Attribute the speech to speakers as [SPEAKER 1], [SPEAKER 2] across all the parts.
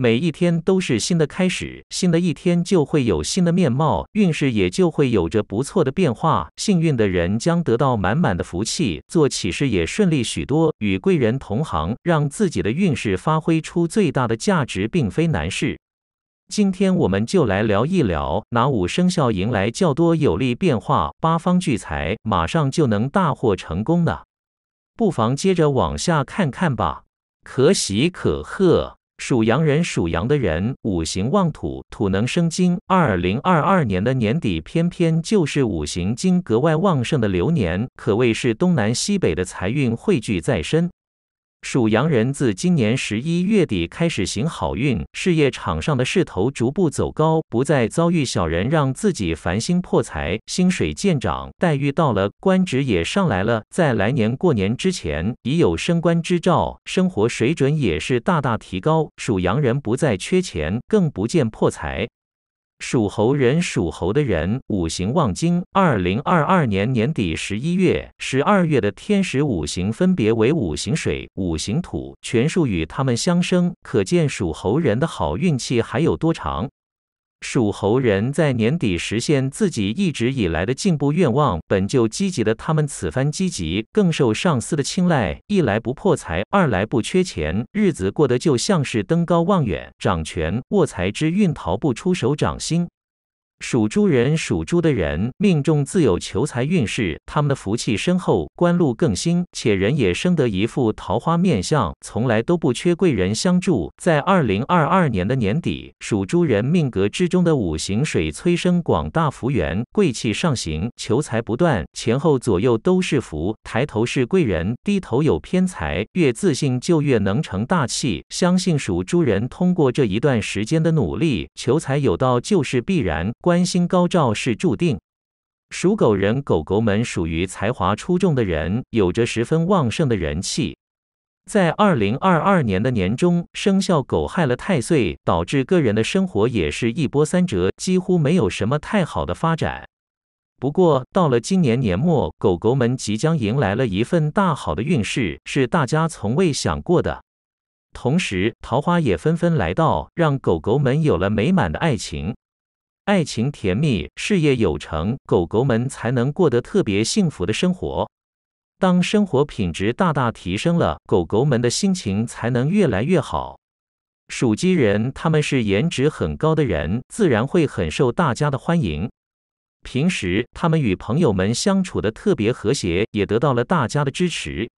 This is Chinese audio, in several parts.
[SPEAKER 1] 每一天都是新的开始，新的一天就会有新的面貌，运势也就会有着不错的变化。幸运的人将得到满满的福气，做起事也顺利许多，与贵人同行，让自己的运势发挥出最大的价值，并非难事。今天我们就来聊一聊，哪五生肖迎来较多有利变化，八方聚财，马上就能大获成功呢？不妨接着往下看看吧，可喜可贺。属羊人属羊的人，五行旺土，土能生金。二零二二年的年底，偏偏就是五行金格外旺盛的流年，可谓是东南西北的财运汇聚在身。属羊人自今年十一月底开始行好运，事业场上的势头逐步走高，不再遭遇小人让自己烦心破财，薪水见涨，待遇到了，官职也上来了。在来年过年之前，已有升官之兆，生活水准也是大大提高。属羊人不再缺钱，更不见破财。属猴人属猴的人，五行旺金。二零二二年年底十一月、十二月的天时五行分别为五行水、五行土，全数与他们相生，可见属猴人的好运气还有多长。属猴人在年底实现自己一直以来的进步愿望，本就积极的他们此番积极，更受上司的青睐。一来不破财，二来不缺钱，日子过得就像是登高望远，掌权握财之运逃不出手掌心。属猪人，属猪的人命中自有求财运势，他们的福气深厚，官路更新，且人也生得一副桃花面相，从来都不缺贵人相助。在二零二二年的年底，属猪人命格之中的五行水催生广大福缘，贵气上行，求财不断，前后左右都是福，抬头是贵人，低头有偏财，越自信就越能成大器。相信属猪人通过这一段时间的努力，求财有道就是必然。关心高照是注定，属狗人狗狗们属于才华出众的人，有着十分旺盛的人气。在二零二二年的年中，生肖狗害了太岁，导致个人的生活也是一波三折，几乎没有什么太好的发展。不过到了今年年末，狗狗们即将迎来了一份大好的运势，是大家从未想过的。同时，桃花也纷纷来到，让狗狗们有了美满的爱情。爱情甜蜜，事业有成，狗狗们才能过得特别幸福的生活。当生活品质大大提升了，狗狗们的心情才能越来越好。属鸡人，他们是颜值很高的人，自然会很受大家的欢迎。平时他们与朋友们相处的特别和谐，也得到了大家的支持。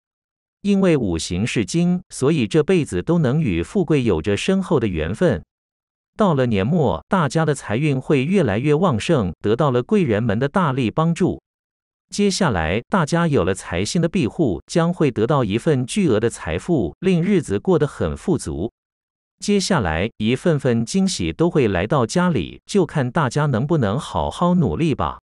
[SPEAKER 1] 因为五行是金，所以这辈子都能与富贵有着深厚的缘分。到了年末，大家的财运会越来越旺盛，得到了贵人们的大力帮助。接下来，大家有了财星的庇护，将会得到一份巨额的财富，令日子过得很富足。接下来，一份份惊喜都会来到家里，就看大家能不能好好努力吧。